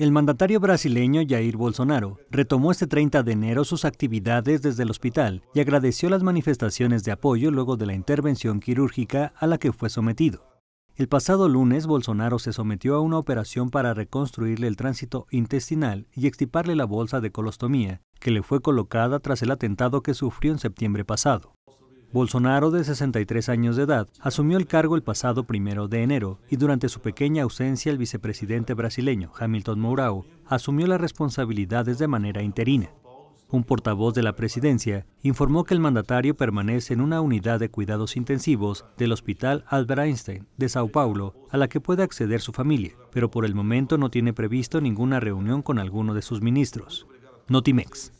El mandatario brasileño Jair Bolsonaro retomó este 30 de enero sus actividades desde el hospital y agradeció las manifestaciones de apoyo luego de la intervención quirúrgica a la que fue sometido. El pasado lunes, Bolsonaro se sometió a una operación para reconstruirle el tránsito intestinal y extirparle la bolsa de colostomía que le fue colocada tras el atentado que sufrió en septiembre pasado. Bolsonaro, de 63 años de edad, asumió el cargo el pasado primero de enero y durante su pequeña ausencia el vicepresidente brasileño, Hamilton Mourão, asumió las responsabilidades de manera interina. Un portavoz de la presidencia informó que el mandatario permanece en una unidad de cuidados intensivos del Hospital Albert Einstein de Sao Paulo, a la que puede acceder su familia, pero por el momento no tiene previsto ninguna reunión con alguno de sus ministros. Notimex.